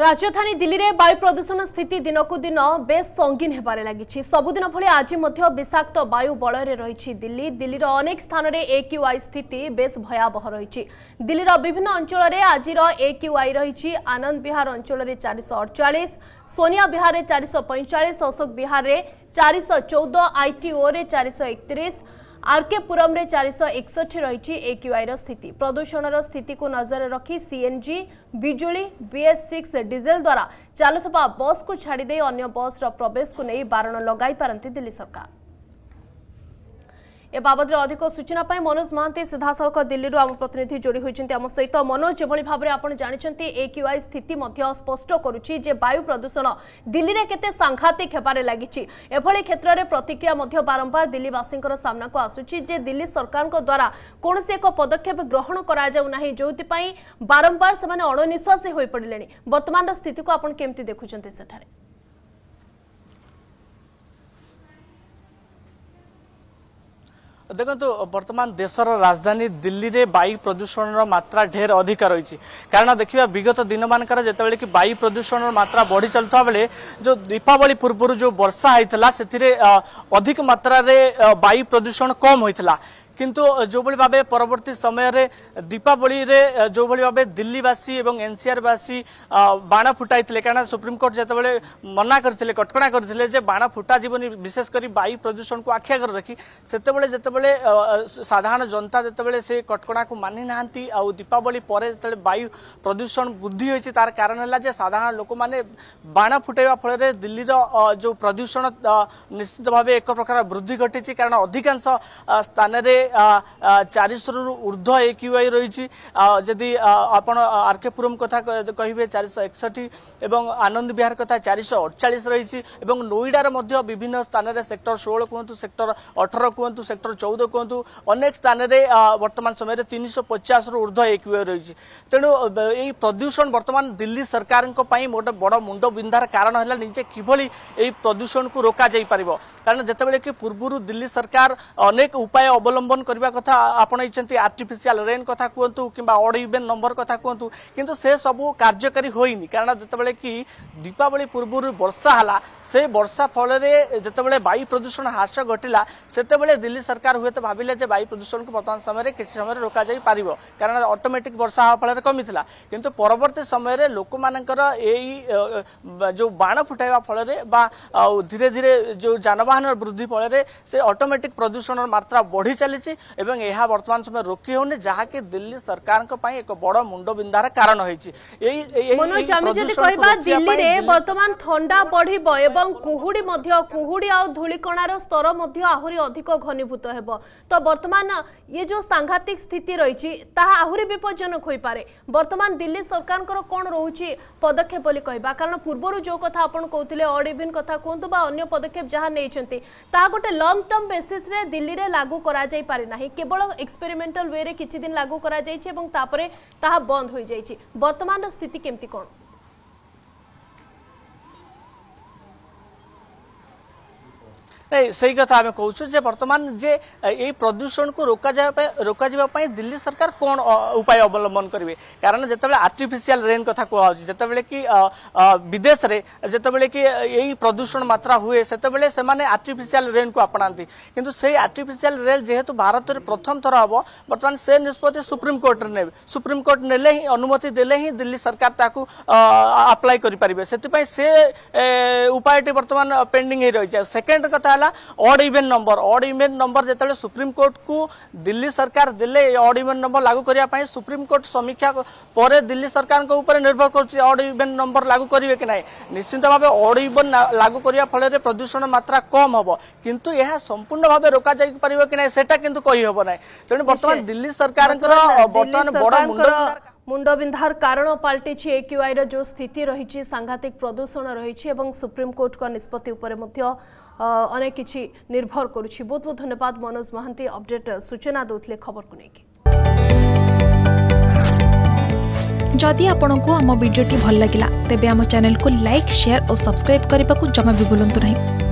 ରାଜଧାନୀ ଦିଲ୍ଲୀରେ ବାୟୁ ପ୍ରଦୂଷଣ ସ୍ଥିତି ଦିନକୁ ଦିନ ବେଶ୍ ସଙ୍ଗୀନ ହେବାରେ ଲାଗିଛି ସବୁଦିନ ଭଳି ଆଜି ମଧ୍ୟ ବିଷାକ୍ତ ବାୟୁ ବଳୟରେ ରହିଛି ଦିଲ୍ଲୀ ଦିଲ୍ଲୀର ଅନେକ ସ୍ଥାନରେ ଏ କ୍ୟୁଆଇ ସ୍ଥିତି ବେଶ୍ ଭୟାବହ ରହିଛି ଦିଲ୍ଲୀର ବିଭିନ୍ନ ଅଞ୍ଚଳରେ ଆଜିର ଏ କ୍ୟୁଆଇ ରହିଛି ଆନନ୍ଦ ବିହାର ଅଞ୍ଚଳରେ ଚାରିଶହ ଅଡ଼ଚାଳିଶ ସୋନିଆ ବିହାରରେ ଚାରିଶହ ପଇଁଚାଳିଶ ଅଶୋକ ବିହାରରେ ଚାରିଶହ ଚଉଦ ଆଇଟିଓରେ ଚାରିଶହ ଏକତିରିଶ आरके रे चारि एकसठी रही र स्थिति प्रदूषण स्थित को नजर रखी सीएनजी बिजुली, बीएस सिक्स द्वारा, बस को छाडि अन्य बस्र को नै बारण लगा दिल्ली सरकार এ বাবদরে অধিক সূচনা পাই মনোজ মহান্তি সিধাসলখ দিল্লির আম প্রতিনিধি যোড়ি হয়েছেন আম সহিত মনোজ যেভাবে ভাবে আপনার জাঁচান একিউআই স্থিতি স্পষ্ট করুছি যে বায়ু প্রদূষণ দিল্লিরে কেতে সাংঘাতিক হবার লাগিছে এভাবে ক্ষেত্রে প্রতিক্রিয়া বারম্বার দিল্লীবাসীঙ্কর সামনাকু আসুচি যে দিল্লী সরকার দ্বারা কৌশি এক পদক্ষেপ গ্রহণ করা যাও না যেপাই বারম্বার সে অণনিশ্বাসী হয়ে পড়লে বর্তমানের স্থিতি আপনার কেমি দেখুছেন সেঠানে ଦେଖନ୍ତୁ ବର୍ତ୍ତମାନ ଦେଶର ରାଜଧାନୀ ଦିଲ୍ଲୀରେ ବାୟୁ ପ୍ରଦୂଷଣର ମାତ୍ରା ଢେର ଅଧିକା ରହିଛି କାରଣ ଦେଖିବା ବିଗତ ଦିନମାନଙ୍କରେ ଯେତେବେଳେ କି ବାୟୁ ପ୍ରଦୂଷଣର ମାତ୍ରା ବଢ଼ି ଚାଲୁଥିବା ବେଳେ ଯେଉଁ ଦୀପାବଳି ପୂର୍ବରୁ ଯେଉଁ ବର୍ଷା ହୋଇଥିଲା ସେଥିରେ ଅଧିକ ମାତ୍ରାରେ ବାୟୁ ପ୍ରଦୂଷଣ କମ୍ ହୋଇଥିଲା কিন্তু যেভাবে ভাবে পরবর্তী সময়ের দীপাবলি যেভাবে ভাবে দিল্লীবাসী এবং এনসিআর বাসী বাণ ফুটাই কারণ সুপ্রিমকোর্ট যেত মনা করে কটকা করে যে বাণ ফুটা যাবনি বিশেষ করে বায়ু প্রদূষণ কু আখি আগে রাখি সেতবে যেতবে সাধারণ জনতা যেতবে সে কটকণা মানি না দীপাবলি পরে যেত বায়ু প্রদূষণ বৃদ্ধি হয়েছে তার কারণ হল যে সাধারণ লোক মানে বাণ ফুটাইবা ফলে দিল্লির যে প্রদূষণ নিশ্চিত ভাবে এক প্রকার বৃদ্ধি ঘটিছে কারণ অধিকাংশ স্থানের চারিশরু ঊর্ধ্ব এ কিউআই রয়েছে যদি আপনার আরকেপুরম কথা কহবে চারিশ একষঠি এবং আনন্দ বিহার কথা চারিশ অড়চাশ রয়েছে এবং নোইডার মধ্যে বিভিন্ন স্থানের সেক্টর ষোল কুহতু সেক্টর অঠর কুহতু সেক্টর চৌদ কুহতু অনেক স্থানের বর্তমান সময়ের তিনশো পচাশরু ঊর্ধ্ব এ কিউআই রয়েছে তেণু এই প্রদূষণ বর্তমান দিল্লি সরকারଙ୍କ ପାଇଁ ଗୋଟେ ବଡ଼ ମୁଣ୍ଡ ବିନ୍ଧାର କାରଣ ହେଲା ନିଜେ କିଭଳି ଏହି ପ୍ରଦୂଷଣକୁ ରୋକାଯାଇପାରିବ କାରଣ ଯେତେବେଳେ କି ପୂର୍ବରୁ ଦିଲ୍ଲୀ ସରକାର ଅନେକ ଉପାୟ ଅବଲମ୍ବନ অবলম্বন করা কথা আপনাইছেন আর্টিফিসিয়াল রেন কথা কুহতু কিংবা অড ইভেন নম্বর কথা কুহতু কিন্তু সে সবু কার্যকারী হয়নি কারণ যেতবে কি দীপাবলি পূর্বর বর্ষা হলা সে বর্ষা ফলরে যেতবে বায়ু প্রদূষণ হ্রাস ঘটিলা সেতবে দিল্লি সরকার হুয়েত ভাবিলে যে বায়ু প্রদূষণকে বর্তমান সময় কিছু সময় রোকা যাই পারিব কারণ অটোমেটিক বর্ষা হওয়া ফলরে কমিলা কিন্তু পরবর্তী সময়ে লোকমানকর এই যে বাণ ফুটাইবা ফলরে বা ধীরে ধীরে যে যানবাহন বৃদ্ধি ফলরে সে অটোমেটিক প্রদূষণের মাত্রা বড়ি চালিছে ଚାଲିଛି ଏବଂ ଏହା ବର୍ତ୍ତମାନ ସମୟ ରୋକି ହେଉନି ଯାହାକି ଦିଲ୍ଲୀ ସରକାରଙ୍କ ପାଇଁ ଏକ ବଡ଼ ମୁଣ୍ଡବିନ୍ଧାର କାରଣ ହୋଇଛି ଆମେ ଯଦି କହିବା ଦିଲ୍ଲୀରେ ବର୍ତ୍ତମାନ ଥଣ୍ଡା ବଢ଼ିବ ଏବଂ କୁହୁଡ଼ି ମଧ୍ୟ କୁହୁଡ଼ି ଆଉ ଧୂଳିକଣାର ସ୍ତର ମଧ୍ୟ ଆହୁରି ଅଧିକ ଘନୀଭୂତ ହେବ ତ ବର୍ତ୍ତମାନ ଇଏ ଯୋଉ ସାଂଘାତିକ ସ୍ଥିତି ରହିଛି ତାହା ଆହୁରି ବିପଜ୍ଜନକ ହୋଇପାରେ ବର୍ତ୍ତମାନ ଦିଲ୍ଲୀ ସରକାରଙ୍କର କ'ଣ ରହୁଛି ପଦକ୍ଷେପ ବୋଲି କହିବା କାରଣ ପୂର୍ବରୁ ଯୋଉ କଥା ଆପଣ କହୁଥିଲେ ଅଡ୍ ଇଭିନ୍ କଥା କୁହନ୍ତୁ ବା ଅନ୍ୟ ପଦକ୍ଷେପ ଯାହା ନେଇଛନ୍ତି ତାହା ଗୋଟେ ଲଙ୍ଗ ଟର୍ମ ବେସିସ୍ରେ ଦିଲ୍ଲୀରେ ଲାଗୁ କରାଯାଇପାରେ পারে না কেবল এক্সপেরিমেন্টাল ওয়ে কিছু দিন লাগু করা যাই এবং তাপরে তাহা বন্ধ হয়ে যাই বর্তমান স্থিতি কেমতি কোণ सही कथा कहे बर्तमान जे ये प्रदूषण को रोक रोक दिल्ली सरकार कौन उपाय अवलंबन करेंगे कारण जो आर्टिफिशियाल रेन कथ कहते कि विदेश में जितेबले कि यही प्रदूषण मात्रा हुए से आर्टिफिशियाल रेन को अपनाती कि आर्टिफिशियाल रेन जेहेतु भारत में प्रथम थर हम बर्तमान से निष्पत्ति सुप्रीमकोर्ट ने सुप्रीमकोर्ट ने अनुमति देने ही दिल्ली सरकार अप्लाई करें से उपायटी बर्तमान पेंडिंग रही है सेकेंड कथा ହେଲା odd even number odd even number ଯେତେବେଳେ ସୁପ୍ରିମକୋର୍ଟକୁ ଦିଲ୍ଲୀ ସରକାର ଦେଲେ ଏ ଅଡ୍ ଇଭେନ୍ ନମ୍ବର ଲାଗୁ କରିବା ପାଇଁ ସୁପ୍ରିମକୋର୍ଟ ସମୀକ୍ଷା ପରେ ଦିଲ୍ଲୀ ସରକାରଙ୍କ ଉପରେ ନିର୍ଭର କରୁଛି ଅଡ୍ ଇଭେନ୍ ନମ୍ବର ଲାଗୁ କରିବେ କି ନାହିଁ ନିଶ୍ଚିତ ଭାବେ ଅଡ୍ ଇଭେନ୍ ଲାଗୁ କରିବା ଫଳରେ ପ୍ରଦୂଷଣ ମାତ୍ରା କମ୍ ହେବ କିନ୍ତୁ ଏହା ସମ୍ପୂର୍ଣ୍ଣ ଭାବେ ରୋକାଯାଇ ପାରିବ କି ନାହିଁ ସେଟା କିନ୍ତୁ କହିହେବ ନାହିଁ ତେଣୁ ବର୍ତ୍ତମାନ ଦିଲ୍ଲୀ ସରକାରଙ୍କର ବର୍ତ୍ତମାନ ବଡ଼ ମୁଣ୍ଡ मुंडार कारण पलटि एक्यूआईर जो स्थित रही सांघातिक प्रदूषण रही सुप्रीमकोर्ट निष्पत्ति अनेक कि निर्भर करुच्च मनोज महांती अपडेट सूचना दूसरे खबर को लेकिन जदि आपंक आम भिड्टे भल लगा तेब चेल को लाइक सेयार और सब्सक्राइब करने को जमा भी बुलां नहीं